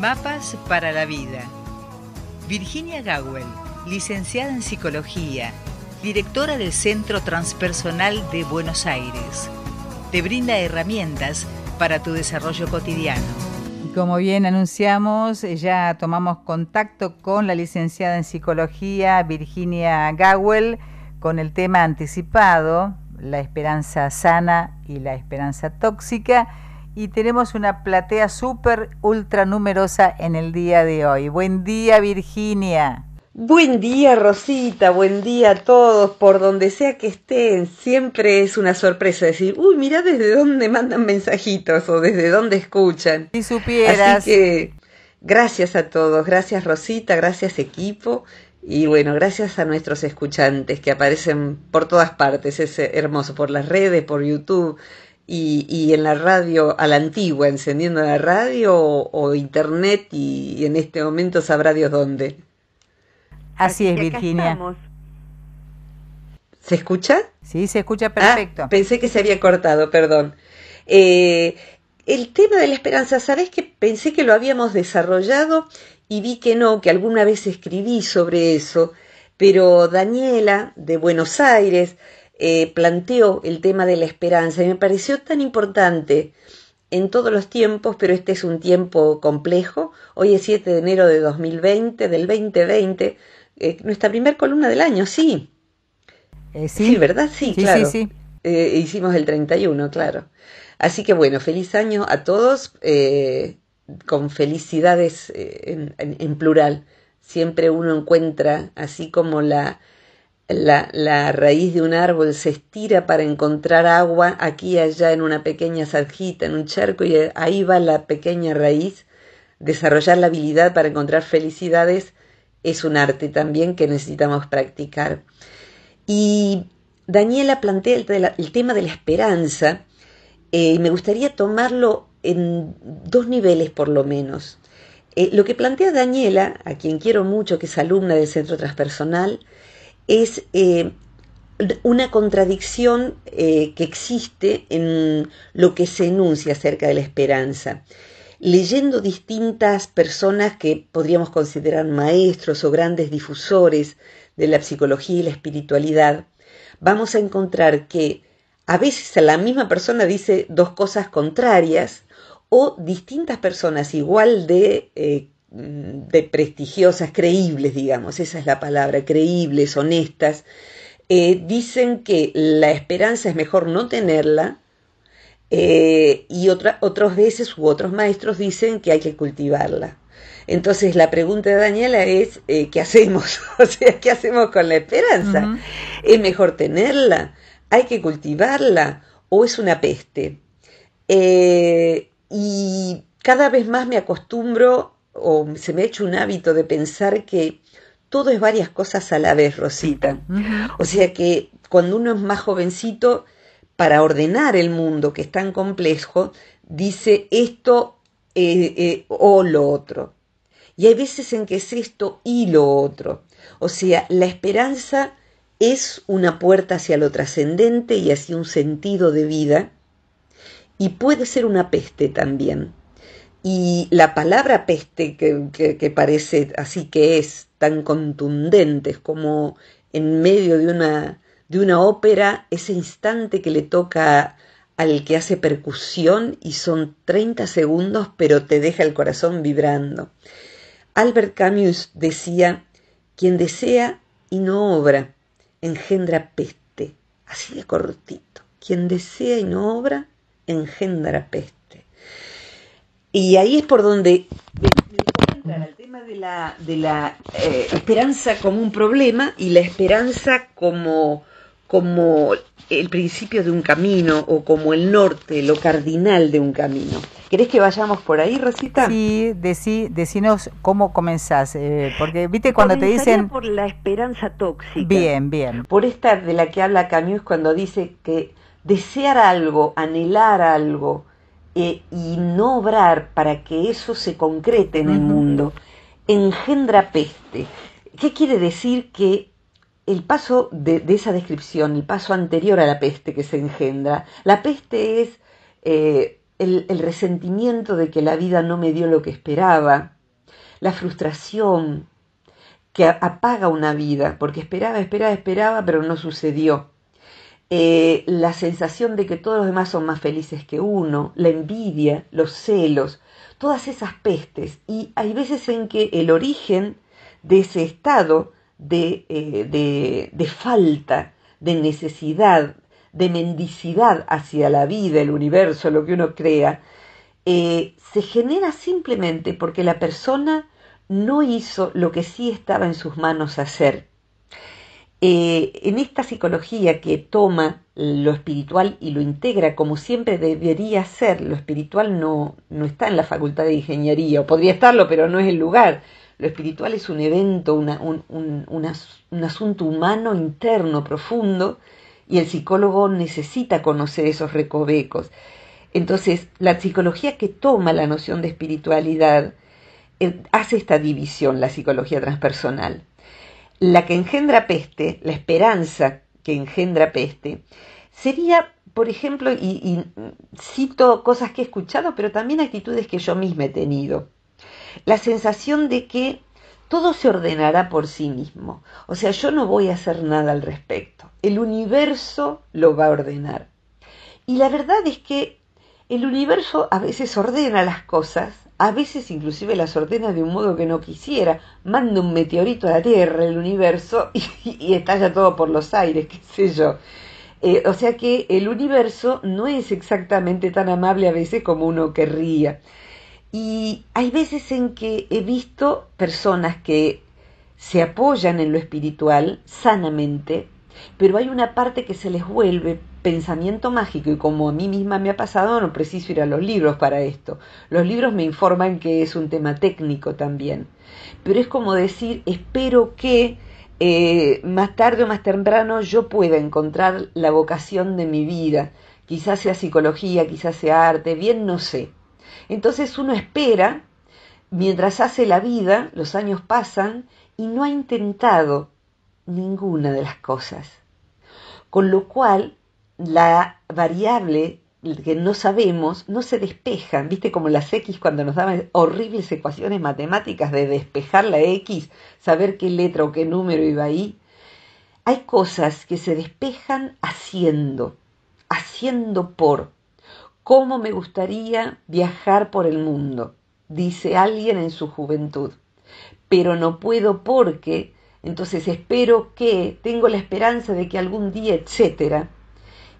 Mapas para la Vida. Virginia Gawel, licenciada en Psicología, directora del Centro Transpersonal de Buenos Aires, te brinda herramientas para tu desarrollo cotidiano. Como bien anunciamos, eh, ya tomamos contacto con la licenciada en Psicología Virginia Gawel con el tema anticipado, la esperanza sana y la esperanza tóxica y tenemos una platea súper ultra numerosa en el día de hoy. Buen día Virginia. Buen día Rosita, buen día a todos, por donde sea que estén, siempre es una sorpresa decir, uy, mirá desde dónde mandan mensajitos o desde dónde escuchan. Si supieras. Así que gracias a todos, gracias Rosita, gracias equipo y bueno, gracias a nuestros escuchantes que aparecen por todas partes, es hermoso, por las redes, por YouTube, y, y, en la radio, a la antigua, encendiendo la radio o, internet y, en este momento sabrá Dios dónde. Así es, Virginia. ¿Se escucha? Sí, se escucha ah, perfecto. pensé que se había cortado, perdón. Eh, el tema de la esperanza, ¿sabes que pensé que lo habíamos desarrollado y vi que no, que alguna vez escribí sobre eso, pero Daniela de Buenos Aires eh, planteó el tema de la esperanza y me pareció tan importante en todos los tiempos, pero este es un tiempo complejo. Hoy es 7 de enero de 2020, del 2020, eh, nuestra primera columna del año, sí. Eh, sí. ¿verdad? Sí, claro. hicimos el 31, claro. Así que bueno, feliz año a todos, con felicidades en plural. Siempre uno encuentra, así como la la, raíz de un árbol se estira para encontrar agua aquí y allá en una pequeña zarjita, en un charco, y ahí va la pequeña raíz. Desarrollar la habilidad para encontrar felicidades es un arte también que necesitamos practicar. Y Daniela plantea el, tema de la esperanza y eh, me gustaría tomarlo en dos niveles por lo menos. Eh, lo que plantea Daniela, a quien quiero mucho, que es alumna del Centro Transpersonal, es eh, una contradicción eh, que existe en lo que se enuncia acerca de la esperanza. Leyendo distintas personas que podríamos considerar maestros o grandes difusores de la psicología y la espiritualidad, vamos a encontrar que a veces la misma persona dice dos cosas contrarias o distintas personas igual de eh, Mm, de prestigiosas, creíbles, digamos, esa es la palabra, creíbles, honestas, eh, dicen que la esperanza es mejor no tenerla eh, y otras veces u otros maestros dicen que hay que cultivarla. Entonces la pregunta de Daniela es, eh, ¿qué hacemos? o sea, ¿qué hacemos con la esperanza? ¿Es mejor tenerla? ¿Hay que cultivarla? ¿O es una peste? y cada vez más me acostumbro o se me ha hecho un hábito de pensar que todo es varias cosas a la vez, Rosita. O sea que cuando uno es más jovencito, para ordenar el mundo que es tan complejo, dice esto eh, eh, o lo otro. Y hay veces en que es esto y lo otro. O sea, la esperanza es una puerta hacia lo trascendente y hacia un sentido de vida y puede ser una peste también. Y la palabra peste, que, parece así que es tan contundente, es como en medio de una, de una ópera, ese instante que le toca al que hace percusión y son 30 segundos, pero te deja el corazón vibrando. Albert Camus decía, quien desea y no obra, engendra peste, así de cortito. Quien desea y no obra, engendra peste. Y ahí es por donde eh, me encuentran el tema de la, de la eh, esperanza como un problema y la esperanza como, como el principio de un camino o como el norte, lo cardinal de un camino. ¿Querés que vayamos por ahí, Rosita? Sí, decí, decinos cómo comenzás, eh, porque viste cuando te dicen... por la esperanza tóxica. Bien, bien. Por esta de la que habla Camus cuando dice que desear algo, anhelar algo, eh, y no obrar para que eso se concrete en el mundo, engendra peste. ¿Qué quiere decir que el paso de, esa descripción, el paso anterior a la peste que se engendra, la peste es eh, el resentimiento de que la vida no me dio lo que esperaba, la frustración que apaga una vida, porque esperaba, esperaba, esperaba, pero no sucedió. Eh, la sensación de que todos los demás son más felices que uno, la envidia, los celos, todas esas pestes. Y hay veces en que el origen de ese estado de, eh, de, de falta, de necesidad, de mendicidad hacia la vida, el universo, lo que uno crea, eh, se genera simplemente porque la persona no hizo lo que sí estaba en sus manos hacer. Eh, en esta psicología que toma lo espiritual y lo integra como siempre debería ser, lo espiritual no, está en la facultad de ingeniería, o podría estarlo, pero no es el lugar. Lo espiritual es un evento, un, asunto humano interno, profundo, y el psicólogo necesita conocer esos recovecos. Entonces, la psicología que toma la noción de espiritualidad eh, hace esta división, la psicología transpersonal la que engendra peste, la esperanza que engendra peste, sería, por ejemplo, y, cito cosas que he escuchado, pero también actitudes que yo misma he tenido, la sensación de que todo se ordenará por sí mismo, o sea, yo no voy a hacer nada al respecto, el universo lo va a ordenar. Y la verdad es que el universo a veces ordena las cosas, a veces inclusive las ordena de un modo que no quisiera. Manda un meteorito a la Tierra, el universo, y, y estalla todo por los aires, qué sé yo. Eh, o sea que el universo no es exactamente tan amable a veces como uno querría. Y hay veces en que he visto personas que se apoyan en lo espiritual sanamente, pero hay una parte que se les vuelve pensamiento mágico y como a mí misma me ha pasado, no preciso ir a los libros para esto. Los libros me informan que es un tema técnico también. Pero es como decir, espero que eh, más tarde o más temprano yo pueda encontrar la vocación de mi vida. Quizás sea psicología, quizás sea arte, bien no sé. Entonces uno espera, mientras hace la vida, los años pasan y no ha intentado ninguna de las cosas. Con lo cual, la variable que no sabemos no se despeja. viste como las X cuando nos daban horribles ecuaciones matemáticas de despejar la X, saber qué letra o qué número iba ahí. Hay cosas que se despejan haciendo, haciendo por. ¿Cómo me gustaría viajar por el mundo? Dice alguien en su juventud. Pero no puedo porque, entonces espero que, tengo la esperanza de que algún día, etcétera.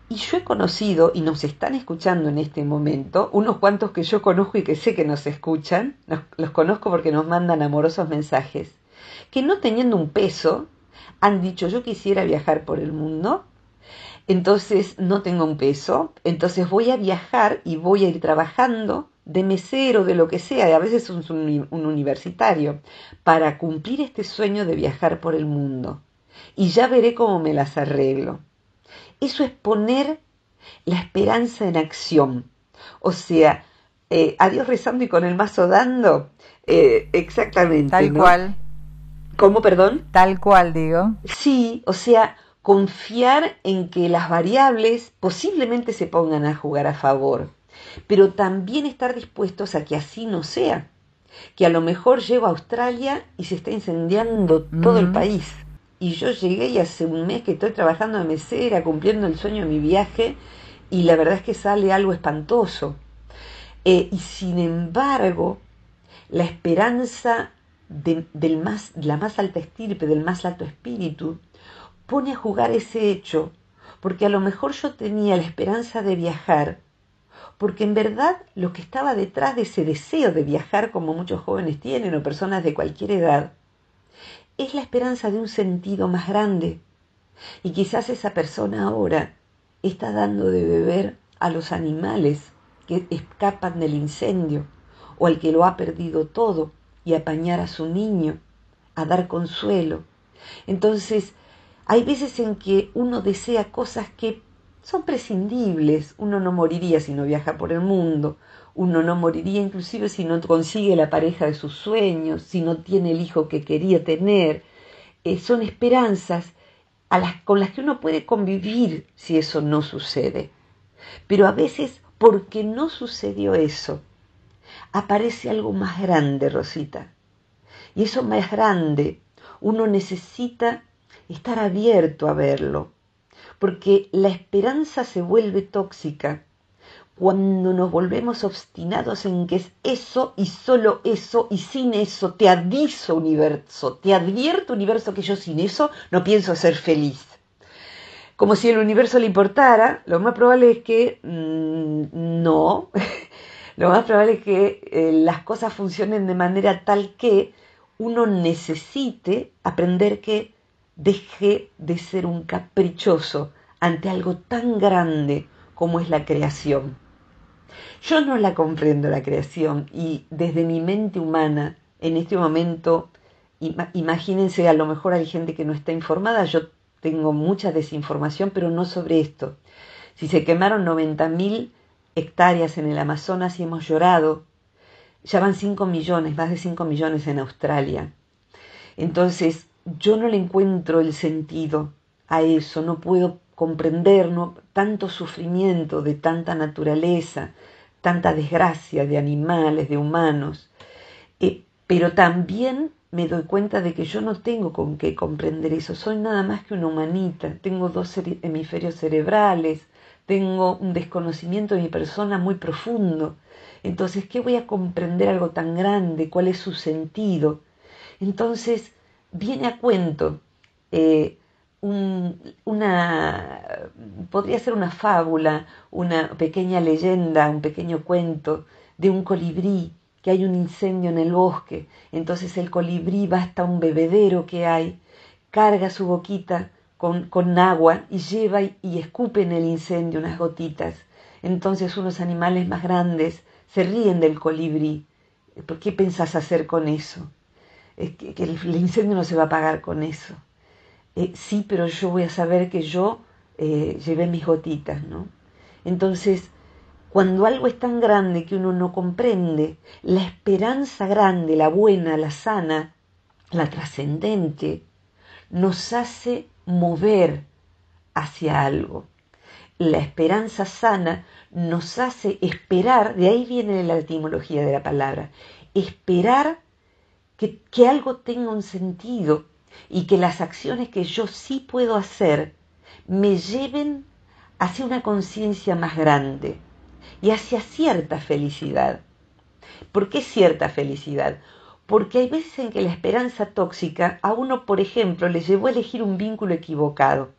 Y yo he conocido, y nos están escuchando en este momento, unos cuantos que yo conozco y que sé que nos escuchan, los conozco porque nos mandan amorosos mensajes, que no teniendo un peso, han dicho yo quisiera viajar por el mundo, entonces no tengo un peso, entonces voy a viajar y voy a ir trabajando de mesero, de lo que sea, a veces un universitario, para cumplir este sueño de viajar por el mundo. Y ya veré cómo me las arreglo. Eso es poner la esperanza en acción. O sea, eh, adiós rezando y con el mazo dando. Eh, exactamente. Tal cual. ¿Cómo, perdón? Tal cual, digo. Sí, o sea, confiar en que las variables posiblemente se pongan a jugar a favor, pero también estar dispuestos a que así no sea, que a lo mejor llego a Australia y se está incendiando todo el país y yo llegué y hace un mes que estoy trabajando de mesera, cumpliendo el sueño de mi viaje, y la verdad es que sale algo espantoso. Eh, y sin embargo, la esperanza de, del más, la más alta estirpe, del más alto espíritu, pone a jugar ese hecho, porque a lo mejor yo tenía la esperanza de viajar, porque en verdad lo que estaba detrás de ese deseo de viajar, como muchos jóvenes tienen o personas de cualquier edad, es la esperanza de un sentido más grande. Y quizás esa persona ahora está dando de beber a los animales que escapan del incendio, o al que lo ha perdido todo, y apañar a su niño, a dar consuelo. Entonces, hay veces en que uno desea cosas que son prescindibles, uno no moriría si no viaja por el mundo, uno no moriría inclusive si no consigue la pareja de sus sueños, si no tiene el hijo que quería tener. Eh, son esperanzas a las, con las que uno puede convivir si eso no sucede. Pero a veces, porque no sucedió eso, aparece algo más grande, Rosita. Y eso más grande, uno necesita estar abierto a verlo, porque la esperanza se vuelve tóxica cuando nos volvemos obstinados en que es eso y solo eso y sin eso, te aviso universo, te advierto universo que yo sin eso no pienso ser feliz. Como si el universo le importara, lo más probable es que mm, no, lo más probable es que eh, las cosas funcionen de manera tal que uno necesite aprender que deje de ser un caprichoso ante algo tan grande como es la creación. Yo no la comprendo la creación y desde mi mente humana, en este momento, imagínense, a lo mejor hay gente que no está informada, yo tengo mucha desinformación, pero no sobre esto. Si se quemaron 90.000 hectáreas en el Amazonas y hemos llorado, ya van 5 millones, más de 5 millones en Australia. Entonces, yo no le encuentro el sentido a eso, no puedo comprender ¿no? tanto sufrimiento de tanta naturaleza, tanta desgracia de animales, de humanos, eh, pero también me doy cuenta de que yo no tengo con qué comprender eso, soy nada más que una humanita, tengo dos hemisferios cerebrales, tengo un desconocimiento de mi persona muy profundo, entonces, ¿qué voy a comprender algo tan grande? ¿Cuál es su sentido? Entonces, viene a cuento eh, una, podría ser una fábula, una pequeña leyenda, un pequeño cuento de un colibrí que hay un incendio en el bosque. Entonces el colibrí va hasta un bebedero que hay, carga su boquita con, agua y lleva y, escupe en el incendio unas gotitas. Entonces unos animales más grandes se ríen del colibrí. ¿Por qué pensás hacer con eso? que, el incendio no se va a apagar con eso. Eh, sí, pero yo voy a saber que yo eh, llevé mis gotitas, ¿no? Entonces, cuando algo es tan grande que uno no comprende, la esperanza grande, la buena, la sana, la trascendente, nos hace mover hacia algo. La esperanza sana nos hace esperar, de ahí viene la etimología de la palabra, esperar que, que algo tenga un sentido, y que las acciones que yo sí puedo hacer me lleven hacia una conciencia más grande y hacia cierta felicidad. ¿Por qué cierta felicidad? Porque hay veces en que la esperanza tóxica a uno, por ejemplo, le llevó a elegir un vínculo equivocado,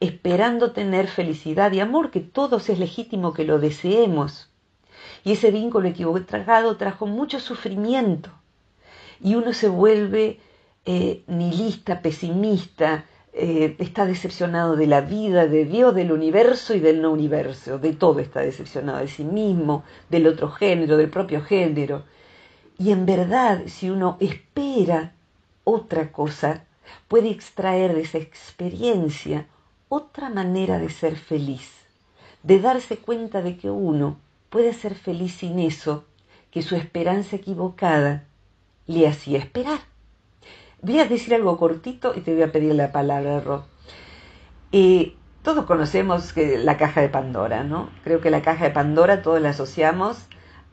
esperando tener felicidad y amor, que todos es legítimo que lo deseemos. Y ese vínculo equivocado trajo mucho sufrimiento y uno se vuelve eh, nihilista, pesimista, eh, está decepcionado de la vida, de Dios, del universo y del no universo, de todo está decepcionado, de sí mismo, del otro género, del propio género. Y en verdad, si uno espera otra cosa, puede extraer de esa experiencia otra manera de ser feliz, de darse cuenta de que uno puede ser feliz sin eso que su esperanza equivocada le hacía esperar. Voy a decir algo cortito y te voy a pedir la palabra, Ro. Y eh, todos conocemos que la caja de Pandora, ¿no? Creo que la caja de Pandora todos la asociamos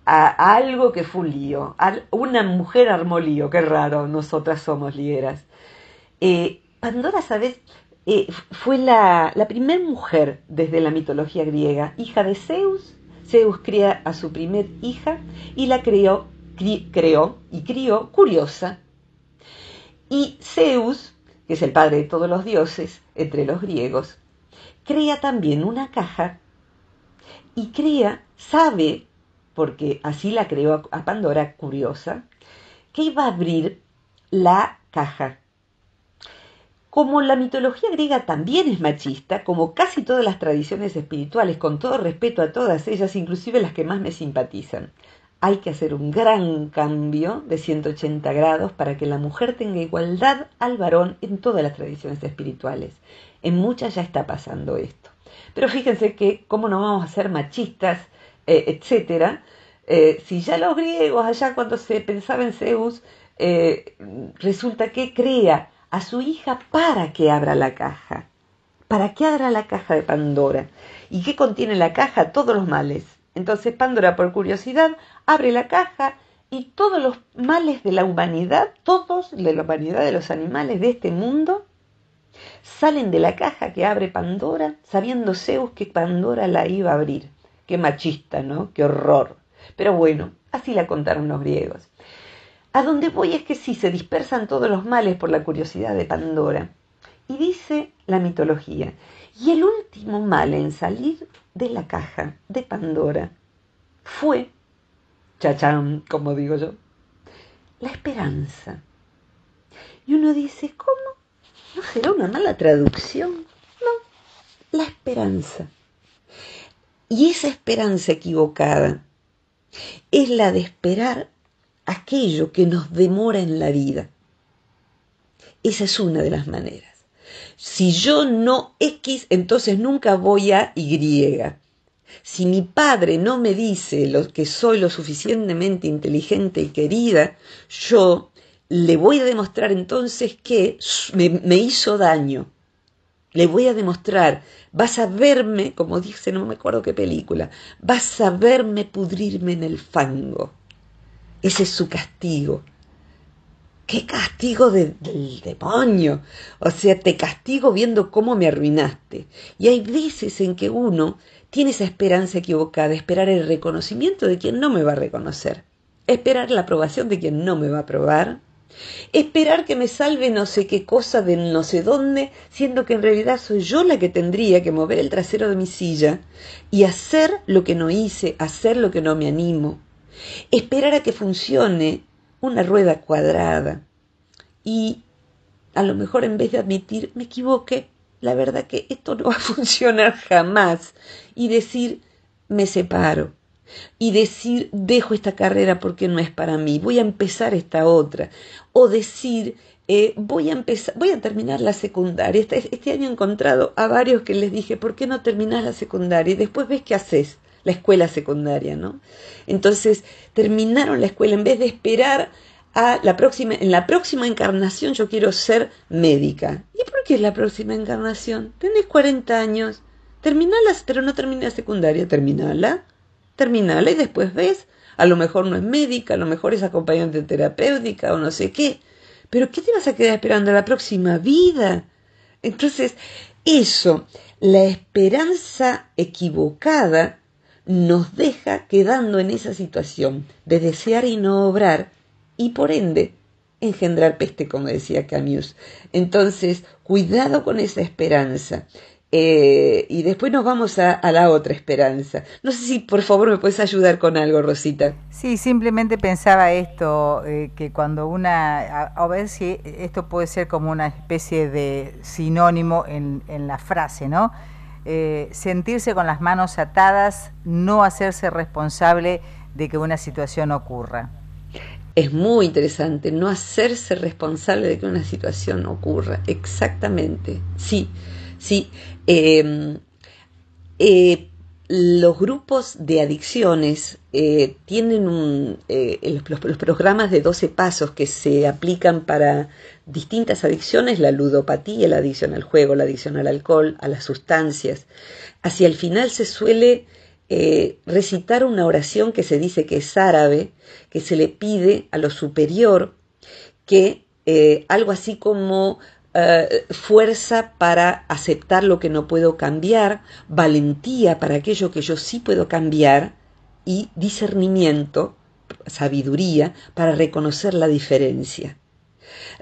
a, algo que fue un lío. A una mujer armó lío, qué raro, nosotras somos líderas. Eh, Pandora, ¿sabes? Eh, fue la, la primera mujer desde la mitología griega, hija de Zeus. Zeus cría a su primer hija y la creó, creó y crió curiosa, y Zeus, que es el padre de todos los dioses entre los griegos, crea también una caja y crea, sabe, porque así la creó a Pandora, curiosa, que iba a abrir la caja. Como la mitología griega también es machista, como casi todas las tradiciones espirituales, con todo respeto a todas ellas, inclusive las que más me simpatizan, hay que hacer un gran cambio de 180 grados para que la mujer tenga igualdad al varón en todas las tradiciones espirituales. En muchas ya está pasando esto. Pero fíjense que cómo no vamos a ser machistas, eh, etcétera, eh, si ya los griegos allá cuando se pensaba en Zeus, eh, resulta que crea a su hija para que abra la caja, para que abra la caja de Pandora. ¿Y qué contiene la caja? Todos los males entonces Pandora, por curiosidad, abre la caja y todos los males de la humanidad, todos de la humanidad, de los animales de este mundo, salen de la caja que abre Pandora, sabiendo Zeus que Pandora la iba a abrir. Qué machista, ¿no? Qué horror. Pero bueno, así la contaron los griegos. A donde voy es que sí, se dispersan todos los males por la curiosidad de Pandora. Y dice la mitología, y el último mal en salir de la caja de Pandora fue, chachán, como digo yo, la esperanza. Y uno dice, ¿cómo? ¿No será una mala traducción? No, la esperanza. Y esa esperanza equivocada es la de esperar aquello que nos demora en la vida. Esa es una de las maneras. Si yo no X, entonces nunca voy a Y. Si mi padre no me dice que soy lo suficientemente inteligente y querida, yo le voy a demostrar entonces que me, me hizo daño. Le voy a demostrar, vas a verme, como dice, no me acuerdo qué película, vas a verme pudrirme en el fango. Ese es su castigo qué castigo de, del demonio. O sea, te castigo viendo cómo me arruinaste. Y hay veces en que uno tiene esa esperanza equivocada, esperar el reconocimiento de quien no me va a reconocer, esperar la aprobación de quien no me va a aprobar, esperar que me salve no sé qué cosa de no sé dónde, siendo que en realidad soy yo la que tendría que mover el trasero de mi silla y hacer lo que no hice, hacer lo que no me animo, esperar a que funcione una rueda cuadrada y a lo mejor en vez de admitir me equivoqué, la verdad que esto no va a funcionar jamás y decir me separo y decir dejo esta carrera porque no es para mí, voy a empezar esta otra o decir eh, voy a empezar, voy a terminar la secundaria. Este, este, año he encontrado a varios que les dije, ¿por qué no terminas la secundaria? Y después ves qué haces la escuela secundaria, ¿no? Entonces terminaron la escuela en vez de esperar a la próxima, en la próxima encarnación yo quiero ser médica. ¿Y por qué es la próxima encarnación? Tenés 40 años, terminala, pero no termina la secundaria, terminala, terminala y después ves, a lo mejor no es médica, a lo mejor es acompañante terapéutica o no sé qué, pero ¿qué te vas a quedar esperando a la próxima vida? Entonces, eso, la esperanza equivocada nos deja quedando en esa situación de desear y no obrar y por ende engendrar peste, como decía Camus. Entonces, cuidado con esa esperanza. Eh, y después nos vamos a, la otra esperanza. No sé si por favor me puedes ayudar con algo, Rosita. Sí, simplemente pensaba esto, eh, que cuando una, a, ver si esto puede ser como una especie de sinónimo en, en la frase, ¿no? Eh, sentirse con las manos atadas, no hacerse responsable de que una situación ocurra. Es muy interesante, no hacerse responsable de que una situación ocurra, exactamente, sí, sí. Em, eh, los grupos de adicciones eh, tienen eh, los, programas de 12 pasos que se aplican para distintas adicciones, la ludopatía, la adicción al juego, la adicción al alcohol, a las sustancias. Hacia el final se suele eh, recitar una oración que se dice que es árabe, que se le pide a lo superior que algo así como eh, fuerza para aceptar lo que no puedo cambiar, valentía para aquello que yo sí puedo cambiar y discernimiento, sabiduría, para reconocer la diferencia.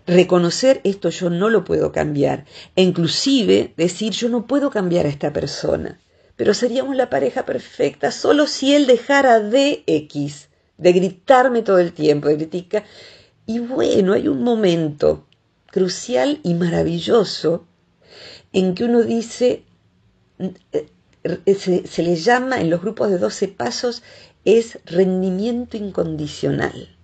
Reconocer esto yo no lo puedo cambiar e inclusive decir yo no puedo cambiar a esta persona, pero seríamos la pareja perfecta solo si él dejara de X, de gritarme todo el tiempo, de criticar. Y bueno, hay un momento crucial y maravilloso en que uno dice, eh, se, le llama en los grupos de 12 pasos, es rendimiento incondicional.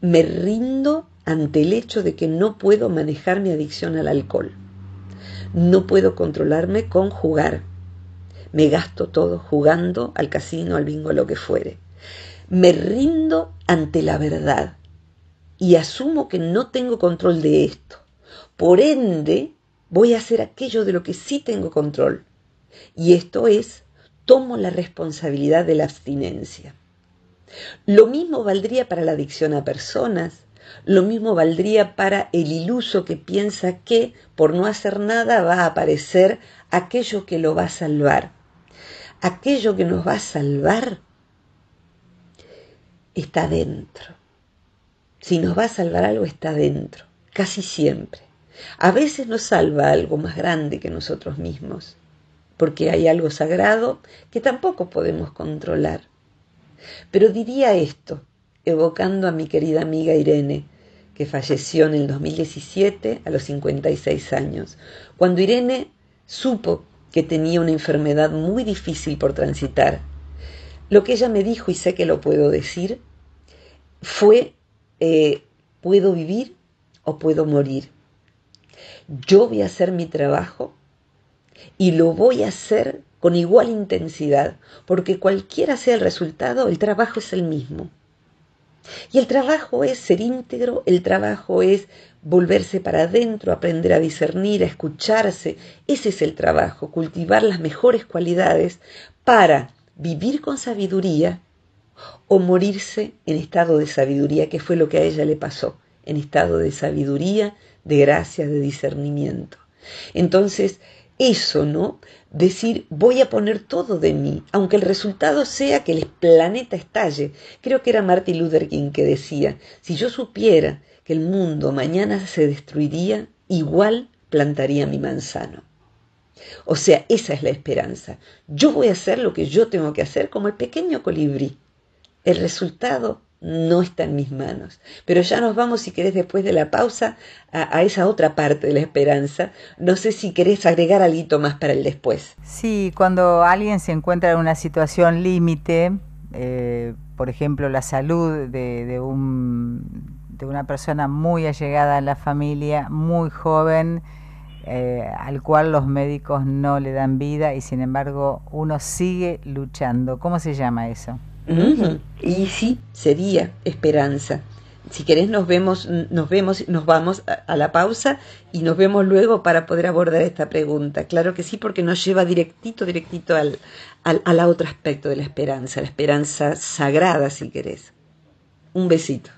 Me rindo ante el hecho de que no puedo manejar mi adicción al alcohol. No puedo controlarme con jugar. Me gasto todo jugando al casino, al bingo, lo que fuere. Me rindo ante la verdad y asumo que no tengo control de esto. Por ende, voy a hacer aquello de lo que sí tengo control. Y esto es, tomo la responsabilidad de la abstinencia. Lo mismo valdría para la adicción a personas, lo mismo valdría para el iluso que piensa que por no hacer nada va a aparecer aquello que lo va a salvar. Aquello que nos va a salvar está dentro. Si nos va a salvar algo está dentro, casi siempre. A veces nos salva algo más grande que nosotros mismos, porque hay algo sagrado que tampoco podemos controlar. Pero diría esto, evocando a mi querida amiga Irene, que falleció en el 2017 a los 56 años, cuando Irene supo que tenía una enfermedad muy difícil por transitar. Lo que ella me dijo, y sé que lo puedo decir, fue, eh, puedo vivir o puedo morir. Yo voy a hacer mi trabajo y lo voy a hacer con igual intensidad, porque cualquiera sea el resultado, el trabajo es el mismo. Y el trabajo es ser íntegro, el trabajo es volverse para adentro, aprender a discernir, a escucharse. Ese es el trabajo, cultivar las mejores cualidades para vivir con sabiduría o morirse en estado de sabiduría, que fue lo que a ella le pasó, en estado de sabiduría, de gracia, de discernimiento. Entonces, eso, ¿no? Decir, voy a poner todo de mí, aunque el resultado sea que el planeta estalle. Creo que era Martin Luther King que decía, si yo supiera que el mundo mañana se destruiría, igual plantaría mi manzano. O sea, esa es la esperanza. Yo voy a hacer lo que yo tengo que hacer como el pequeño colibrí. El resultado no está en mis manos. Pero ya nos vamos, si querés, después de la pausa, a, esa otra parte de la esperanza. No sé si querés agregar algo más para el después. Sí, cuando alguien se encuentra en una situación límite, eh, por ejemplo, la salud de, una persona muy allegada a la familia, muy joven, eh, al cual los médicos no le dan vida y sin embargo uno sigue luchando. ¿Cómo se llama eso? Y sí, sería esperanza. Si querés nos vemos, nos vemos, nos vamos a, la pausa y nos vemos luego para poder abordar esta pregunta. Claro que sí, porque nos lleva directito, directito al, al, otro aspecto de la esperanza, la esperanza sagrada, si querés. Un besito.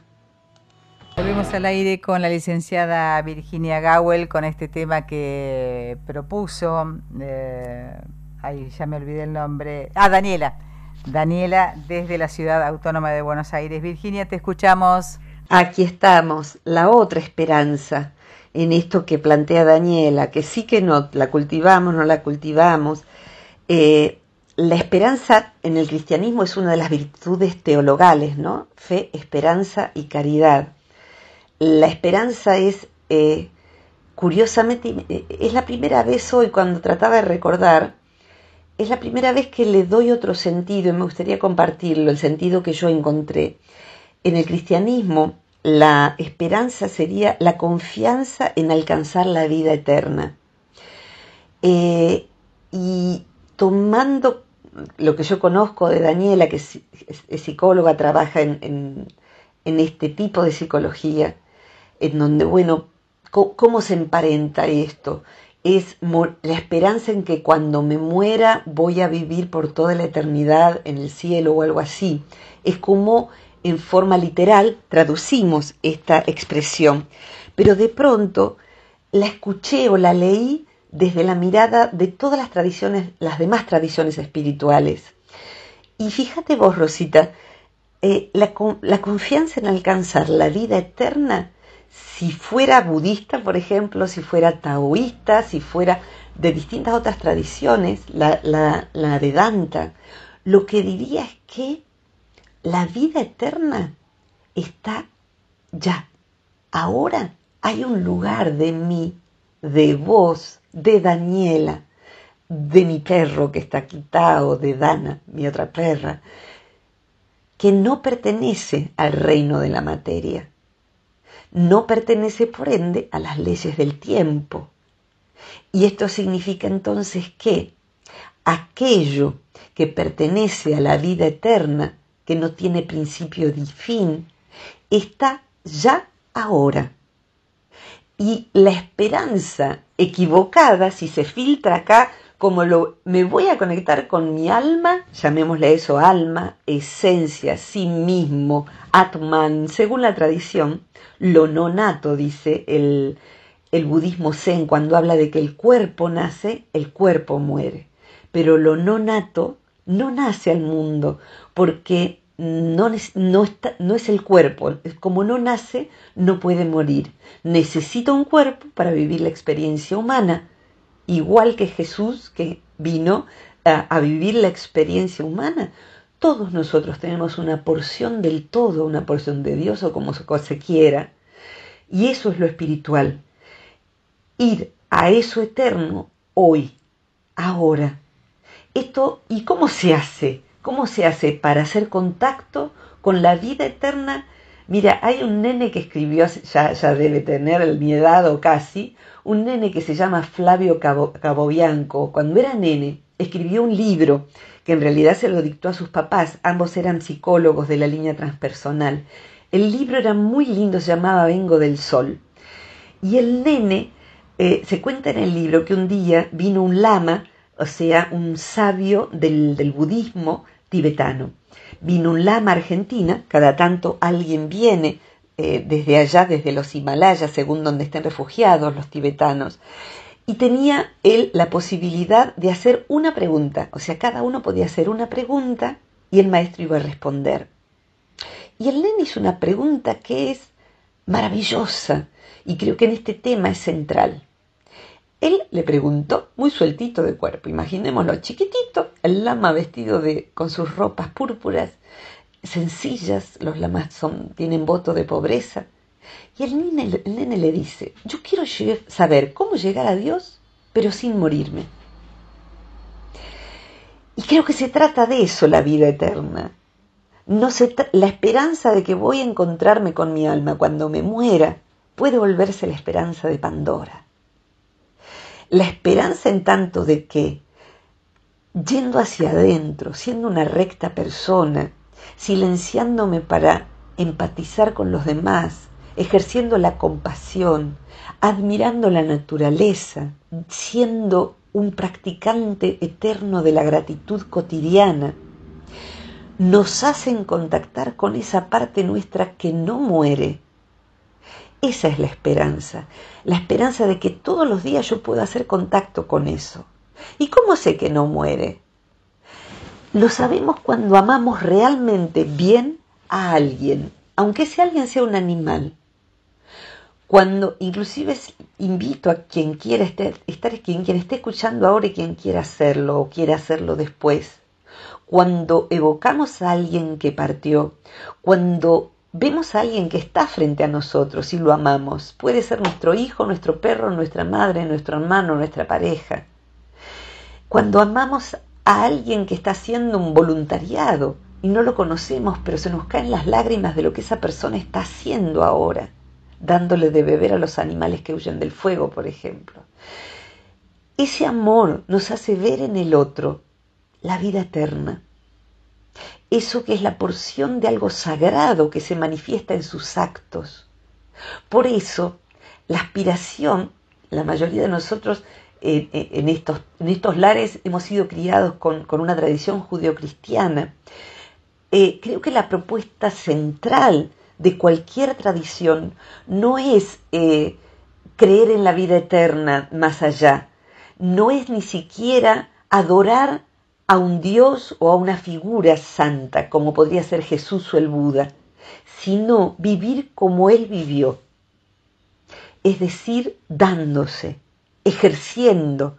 Volvemos al aire con la licenciada Virginia Gowell con este tema que propuso. Eh, ay, ya me olvidé el nombre. Ah, Daniela. Daniela, desde la Ciudad Autónoma de Buenos Aires. Virginia, te escuchamos. Aquí estamos, la otra esperanza en esto que plantea Daniela, que sí que no la cultivamos, no la cultivamos. Eh, la esperanza en el cristianismo es una de las virtudes teologales, ¿no? Fe, esperanza y caridad. La esperanza es, eh, curiosamente, eh, es la primera vez hoy cuando trataba de recordar es la primera vez que le doy otro sentido y me gustaría compartirlo, el sentido que yo encontré. En el cristianismo, la esperanza sería la confianza en alcanzar la vida eterna. Eh, y tomando lo que yo conozco de Daniela, que es, psicóloga, trabaja en, este tipo de psicología, en donde, bueno, cómo se emparenta esto? es la esperanza en que cuando me muera voy a vivir por toda la eternidad en el cielo o algo así. Es como en forma literal traducimos esta expresión. Pero de pronto la escuché o la leí desde la mirada de todas las tradiciones, las demás tradiciones espirituales. Y fíjate vos, Rosita, eh, la confianza en alcanzar la vida eterna si fuera budista, por ejemplo, si fuera taoísta, si fuera de distintas otras tradiciones, la, de danta, lo que diría es que la vida eterna está ya, ahora hay un lugar de mí, de vos, de Daniela, de mi perro que está quitado, de Dana, mi otra perra, que no pertenece al reino de la materia no pertenece por ende a las leyes del tiempo. Y esto significa entonces que aquello que pertenece a la vida eterna, que no tiene principio ni fin, está ya ahora. Y la esperanza equivocada, si se filtra acá como lo, me voy a conectar con mi alma, llamémosle eso alma, esencia, sí mismo, Atman, según la tradición, lo no nato, dice el, budismo zen cuando habla de que el cuerpo nace, el cuerpo muere. Pero lo no nato no nace al mundo, porque no no, no es, el cuerpo. Como no nace, no puede morir. Necesita un cuerpo para vivir la experiencia humana, igual que Jesús que vino a, vivir la experiencia humana. Todos nosotros tenemos una porción del todo, una porción de Dios o como se quiera. Y eso es lo espiritual. Ir a eso eterno hoy, ahora. Esto, ¿y cómo se hace? ¿Cómo se hace para hacer contacto con la vida eterna Mira, hay un nene que escribió, ya, ya debe tener mi edad o casi, un nene que se llama Flavio Cabobianco. Cuando era nene, escribió un libro que en realidad se lo dictó a sus papás. Ambos eran psicólogos de la línea transpersonal. El libro era muy lindo, se llamaba Vengo del Sol. Y el nene, eh, se cuenta en el libro que un día vino un lama, o sea, un sabio del, del budismo, tibetano. Vino un lama argentina, cada tanto alguien viene eh, desde allá, desde los Himalayas, según donde estén refugiados los tibetanos. Y tenía él la posibilidad de hacer una pregunta, o sea, cada uno podía hacer una pregunta y el maestro iba a responder. Y el nene hizo una pregunta que es maravillosa y creo que en este tema es central. Él le preguntó, muy sueltito de cuerpo, imaginémoslo, chiquitito, el lama vestido de, con sus ropas púrpuras, sencillas, los lamas son, tienen voto de pobreza. Y el nene, nene le dice, yo quiero saber cómo llegar a Dios, pero sin morirme. Y creo que se trata de eso la vida eterna. No la esperanza de que voy a encontrarme con mi alma cuando me muera puede volverse la esperanza de Pandora la esperanza en tanto de que, yendo hacia adentro, siendo una recta persona, silenciándome para empatizar con los demás, ejerciendo la compasión, admirando la naturaleza, siendo un practicante eterno de la gratitud cotidiana, nos hacen contactar con esa parte nuestra que no muere, esa es la esperanza, la esperanza de que todos los días yo pueda hacer contacto con eso. ¿Y cómo sé que no muere? Lo sabemos cuando amamos realmente bien a alguien, aunque ese alguien sea un animal. Cuando inclusive invito a quien quiera este, estar, quien, quien esté escuchando ahora y quien quiera hacerlo o quiera hacerlo después. Cuando evocamos a alguien que partió, cuando vemos a alguien que está frente a nosotros y lo amamos. Puede ser nuestro hijo, nuestro perro, nuestra madre, nuestro hermano, nuestra pareja. Cuando amamos a alguien que está haciendo un voluntariado y no lo conocemos, pero se nos caen las lágrimas de lo que esa persona está haciendo ahora, dándole de beber a los animales que huyen del fuego, por ejemplo. Ese amor nos hace ver en el otro la vida eterna eso que es la porción de algo sagrado que se manifiesta en sus actos. Por eso, la aspiración, la mayoría de nosotros eh, eh, en, estos, lares hemos sido criados con, una tradición judeocristiana. Eh, creo que la propuesta central de cualquier tradición no es eh, creer en la vida eterna más allá, no es ni siquiera adorar a un dios o a una figura santa, como podría ser Jesús o el Buda, sino vivir como él vivió, es decir, dándose, ejerciendo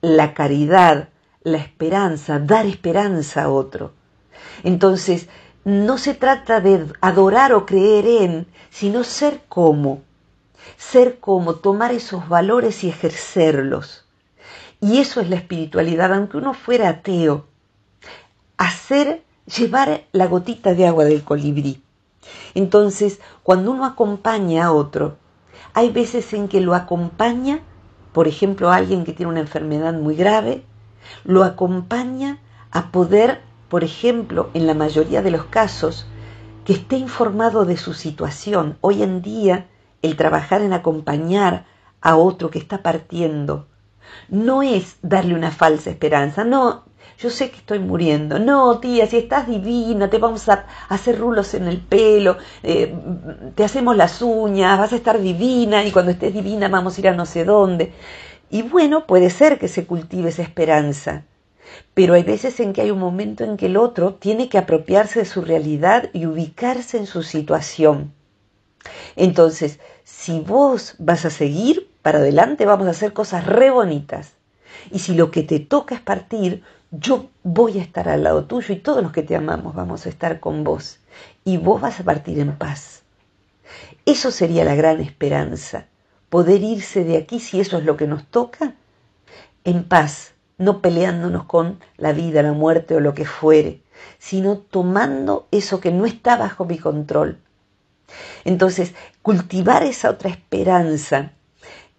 la caridad, la esperanza, dar esperanza a otro. Entonces, no se trata de adorar o creer en, sino ser como, ser como, tomar esos valores y ejercerlos. Y eso es la espiritualidad, aunque uno fuera ateo. Hacer, llevar la gotita de agua del colibrí. Entonces, cuando uno acompaña a otro, hay veces en que lo acompaña, por ejemplo, a alguien que tiene una enfermedad muy grave, lo acompaña a poder, por ejemplo, en la mayoría de los casos, que esté informado de su situación. Hoy en día, el trabajar en acompañar a otro que está partiendo, no es darle una falsa esperanza, no, yo sé que estoy muriendo, no, tía, si estás divina, te vamos a hacer rulos en el pelo, eh, te hacemos las uñas, vas a estar divina y cuando estés divina vamos a ir a no sé dónde. Y bueno, puede ser que se cultive esa esperanza, pero hay veces en que hay un momento en que el otro tiene que apropiarse de su realidad y ubicarse en su situación. Entonces, si vos vas a seguir para adelante vamos a hacer cosas re bonitas. Y si lo que te toca es partir, yo voy a estar al lado tuyo y todos los que te amamos vamos a estar con vos. Y vos vas a partir en paz. Eso sería la gran esperanza, poder irse de aquí si eso es lo que nos toca, en paz, no peleándonos con la vida, la muerte o lo que fuere, sino tomando eso que no está bajo mi control. Entonces, cultivar esa otra esperanza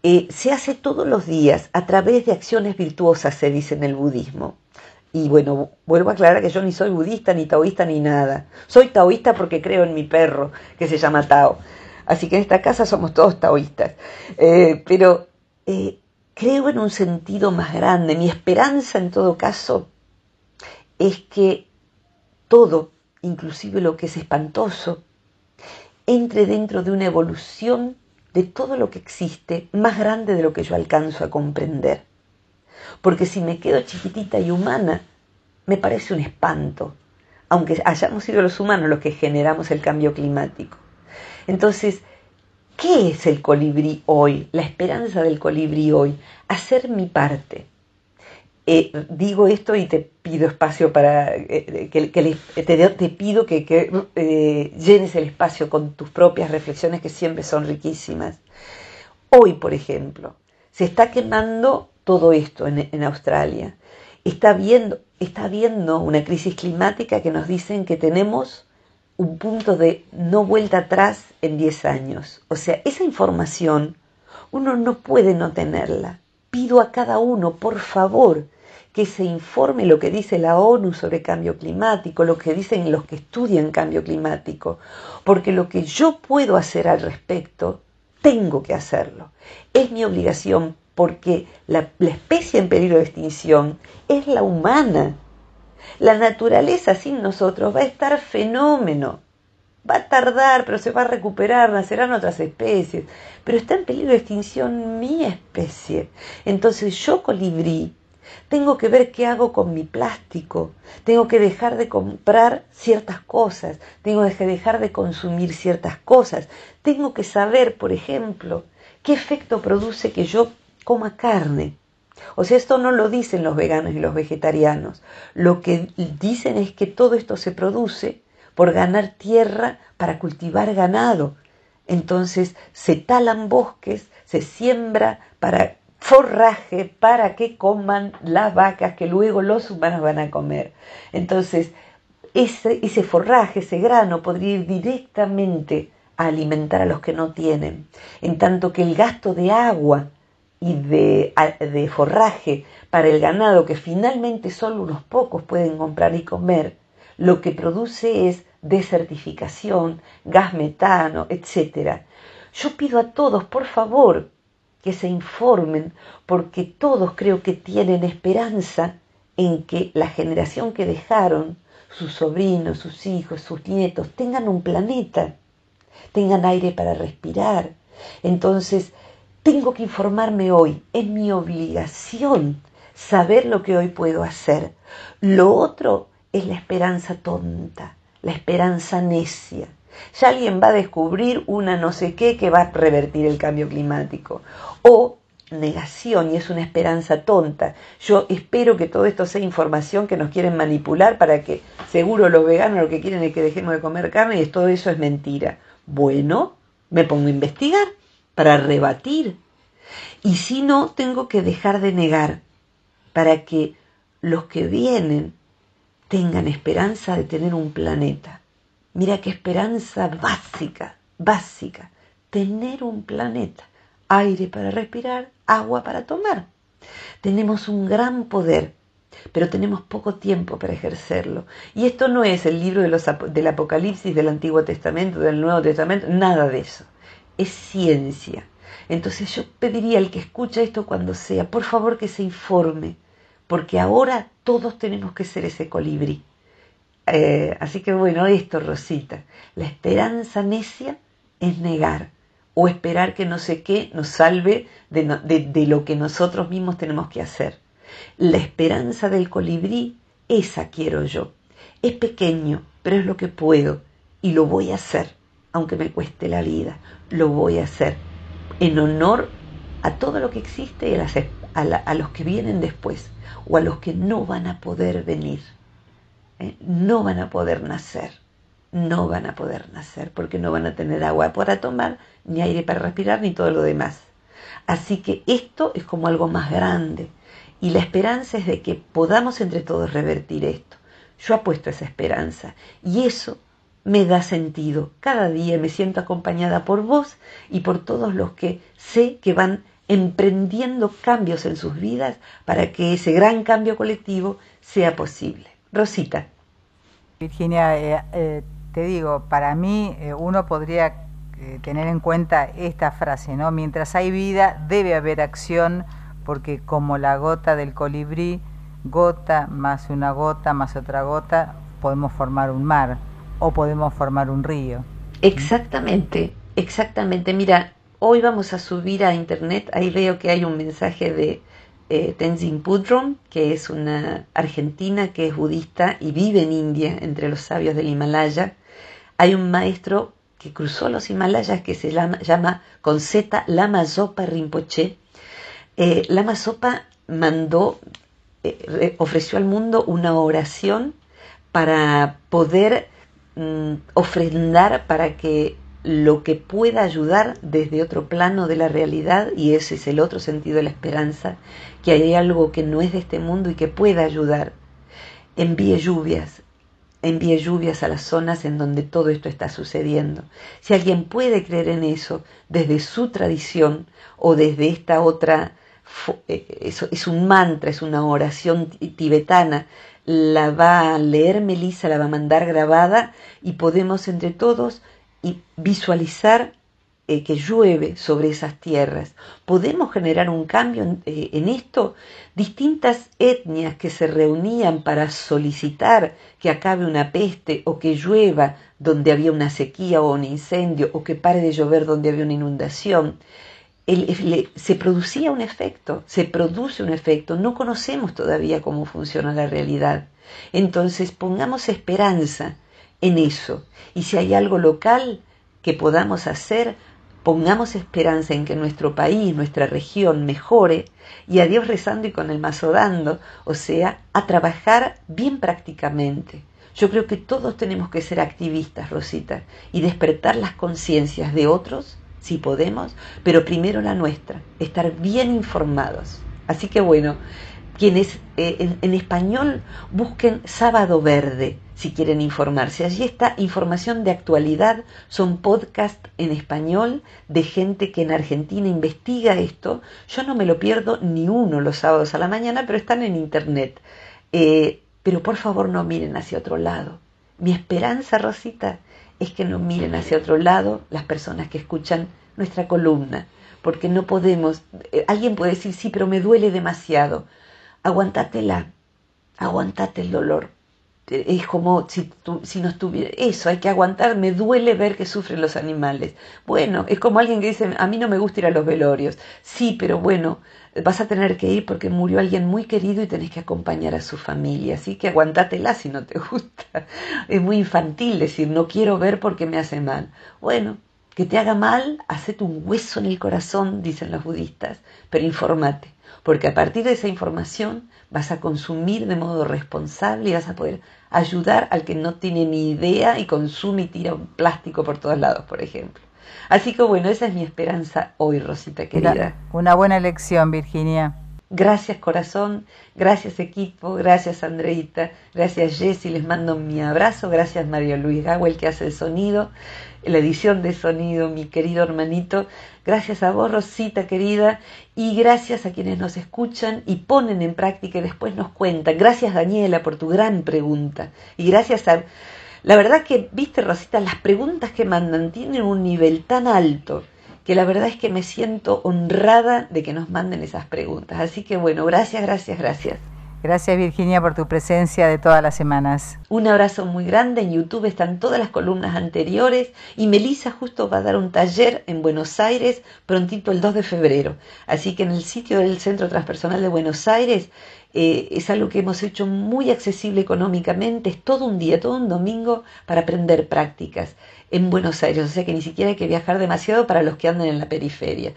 eh, se hace todos los días a través de acciones virtuosas, se dice en el budismo. Y bueno, vuelvo a aclarar que yo ni soy budista, ni taoísta, ni nada. Soy taoísta porque creo en mi perro, que se llama Tao. Así que en esta casa somos todos taoístas. Eh, pero eh, creo en un sentido más grande. Mi esperanza en todo caso es que todo, inclusive lo que es espantoso, entre dentro de una evolución de todo lo que existe más grande de lo que yo alcanzo a comprender. Porque si me quedo chiquitita y humana, me parece un espanto, aunque hayamos sido los humanos los que generamos el cambio climático. Entonces, ¿qué es el colibrí hoy? La esperanza del colibrí hoy, hacer mi parte. Eh, digo esto y te pido espacio para eh, eh, que, te, pido que, llenes el espacio con tus propias reflexiones que siempre son riquísimas. Hoy, por ejemplo, se está quemando todo esto en, Australia. Está viendo está viendo una crisis climática que nos dicen que tenemos un punto de no vuelta atrás en 10 años. O sea, esa información uno no puede no tenerla. Pido a cada uno, por favor, que se informe lo que dice la ONU sobre cambio climático, lo que dicen los que estudian cambio climático, porque lo que yo puedo hacer al respecto, tengo que hacerlo. Es mi obligación porque la, la especie en peligro de extinción es la humana. La naturaleza sin nosotros va a estar fenómeno. Va a tardar, pero se va a recuperar, nacerán otras especies. Pero está en peligro de extinción mi especie. Entonces yo colibrí tengo que ver qué hago con mi plástico. Tengo que dejar de comprar ciertas cosas. Tengo que dejar de consumir ciertas cosas. Tengo que saber, por ejemplo, qué efecto produce que yo coma carne. O sea, esto no lo dicen los veganos y los vegetarianos. Lo que dicen es que todo esto se produce por ganar tierra para cultivar ganado. Entonces se talan bosques, se siembra para forraje para que coman las vacas que luego los humanos van a comer. Entonces, ese, ese forraje, ese grano podría ir directamente a alimentar a los que no tienen, en tanto que el gasto de agua y de, de forraje para el ganado, que finalmente solo unos pocos pueden comprar y comer, lo que produce es desertificación, gas metano, etc. Yo pido a todos, por favor, que se informen, porque todos creo que tienen esperanza en que la generación que dejaron, sus sobrinos, sus hijos, sus nietos, tengan un planeta, tengan aire para respirar. Entonces, tengo que informarme hoy, es mi obligación saber lo que hoy puedo hacer. Lo otro es la esperanza tonta, la esperanza necia, ya alguien va a descubrir una no sé qué que va a revertir el cambio climático. O negación y es una esperanza tonta. Yo espero que todo esto sea información que nos quieren manipular para que seguro los veganos lo que quieren es que dejemos de comer carne y todo eso es mentira. Bueno, me pongo a investigar para rebatir. Y si no, tengo que dejar de negar para que los que vienen tengan esperanza de tener un planeta Mira qué esperanza básica, básica. Tener un planeta, aire para respirar, agua para tomar. Tenemos un gran poder, pero tenemos poco tiempo para ejercerlo. Y esto no es el libro de los, del Apocalipsis, del Antiguo Testamento, del Nuevo Testamento, nada de eso. Es ciencia. Entonces yo pediría al que escucha esto cuando sea, por favor que se informe, porque ahora todos tenemos que ser ese colibrí. Eh, así que bueno, esto, Rosita, la esperanza necia es negar o esperar que no sé qué nos salve de, lo que nosotros mismos tenemos que hacer. La esperanza del colibrí, esa quiero yo. Es pequeño, pero es lo que puedo y lo voy a hacer, aunque me cueste la vida, lo voy a hacer en honor a todo lo que existe y a, a los que vienen después o a los que no van a poder venir. ¿eh? no van a poder nacer, no van a poder nacer porque no van a tener agua para tomar, ni aire para respirar, ni todo lo demás. Así que esto es como algo más grande y la esperanza es de que podamos entre todos revertir esto. Yo apuesto a esa esperanza y eso me da sentido. Cada día me siento acompañada por vos y por todos los que sé que van emprendiendo cambios en sus vidas para que ese gran cambio colectivo sea posible. Rosita. Virginia, eh, eh, te digo, para mí eh, uno podría tener en cuenta esta frase, ¿no? Mientras hay vida debe haber acción, porque como la gota del colibrí, gota más una gota más otra gota, podemos formar un mar o podemos formar un río. Exactamente, exactamente. Mira, hoy vamos a subir a internet, ahí veo que hay un mensaje de eh, Tenzin Putron, que es una argentina que es budista y vive en India, entre los sabios del Himalaya. Hay un maestro que cruzó los Himalayas que se llama, con Z Lama Zopa Rinpoche. Eh, Lama Zopa mandó, eh, ofreció al mundo una oración para poder mm, ofrendar para que lo que pueda ayudar desde otro plano de la realidad, y ese es el otro sentido de la esperanza, que hay algo que no es de este mundo y que pueda ayudar. Envíe lluvias, envíe lluvias a las zonas en donde todo esto está sucediendo. Si alguien puede creer en eso desde su tradición o desde esta otra, eh, es un mantra, es una oración tibetana, la va a leer Melissa, la va a mandar grabada y podemos entre todos visualizar eh, que llueve sobre esas tierras. Podemos generar un cambio eh, en, esto. Distintas etnias que se reunían para solicitar que acabe una peste o que llueva donde había una sequía o un incendio o que pare de llover donde había una inundación. se producía un efecto, se produce un efecto, no conocemos todavía cómo funciona la realidad. Entonces pongamos esperanza en eso y si hay algo local que podamos hacer, Pongamos esperanza en que nuestro país, nuestra región mejore y a Dios rezando y con el mazo dando, o sea, a trabajar bien prácticamente. Yo creo que todos tenemos que ser activistas, Rosita, y despertar las conciencias de otros, si podemos, pero primero la nuestra, estar bien informados. Así que bueno, quienes eh, en español busquen Sábado Verde, si quieren informarse. Allí está información de actualidad, son podcasts en español de gente que en Argentina investiga esto. Yo no me lo pierdo ni uno los sábados a la mañana, pero están en internet. Eh, pero por favor no miren hacia otro lado. Mi esperanza, Rosita, es que no miren hacia otro lado las personas que escuchan nuestra columna, porque no podemos, eh, alguien puede decir, sí, pero me duele demasiado. Aguantatela, aguantate el dolor, es como si, si no estuviera, eso, hay que aguantar, me duele ver que sufren los animales. Bueno, es como alguien que dice, a mí no me gusta ir a los velorios. Sí, pero bueno, vas a tener que ir porque murió alguien muy querido y tenés que acompañar a su familia, así que aguantátela si no te gusta. Es muy infantil decir, no quiero ver porque me hace mal. Bueno, que te haga mal, hacete un hueso en el corazón, dicen los budistas, pero infórmate, porque a partir de esa información vas a consumir de modo responsable y vas a poder ayudar al que no tiene ni idea y consume y tira un plástico por todos lados, por ejemplo. Así que bueno, esa es mi esperanza hoy, Rosita querida. Una buena elección, Virginia. Gracias corazón, gracias equipo, gracias Andreita, gracias Jessy, les mando mi abrazo, gracias Mario Luis el que hace el sonido, la edición de sonido, mi querido hermanito. Gracias a vos, Rosita querida, y gracias a quienes nos escuchan y ponen en práctica y después nos cuentan. Gracias, Daniela, por tu gran pregunta. Y gracias a... La verdad que, viste, Rosita, las preguntas que mandan tienen un nivel tan alto que la verdad es que me siento honrada de que nos manden esas preguntas. Así que bueno, gracias, gracias, gracias. Gracias Virginia por tu presencia de todas las semanas. Un abrazo muy grande. En YouTube están todas las columnas anteriores y Melissa justo va a dar un taller en Buenos Aires prontito el 2 de febrero. Así que en el sitio del Centro Transpersonal de Buenos Aires eh, es algo que hemos hecho muy accesible económicamente. Es todo un día, todo un domingo para aprender prácticas en Buenos Aires, o sea que ni siquiera hay que viajar demasiado para los que andan en la periferia.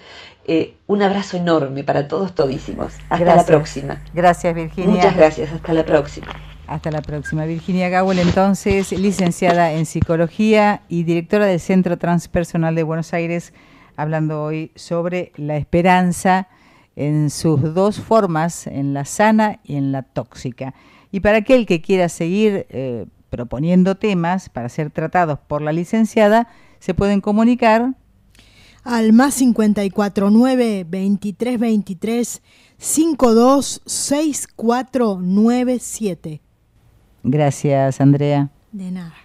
Eh, un abrazo enorme para todos todísimos. Hasta la próxima. Gracias, Virginia. Muchas gracias, hasta la próxima. Hasta la próxima. Virginia Gawel, entonces, licenciada en Psicología y directora del Centro Transpersonal de Buenos Aires, hablando hoy sobre la esperanza en sus dos formas, en la sana y en la tóxica. Y para aquel que quiera seguir eh, proponiendo temas para ser tratados por la licenciada, se pueden comunicar al más 549 2323 526497. Gracias, Andrea. De nada.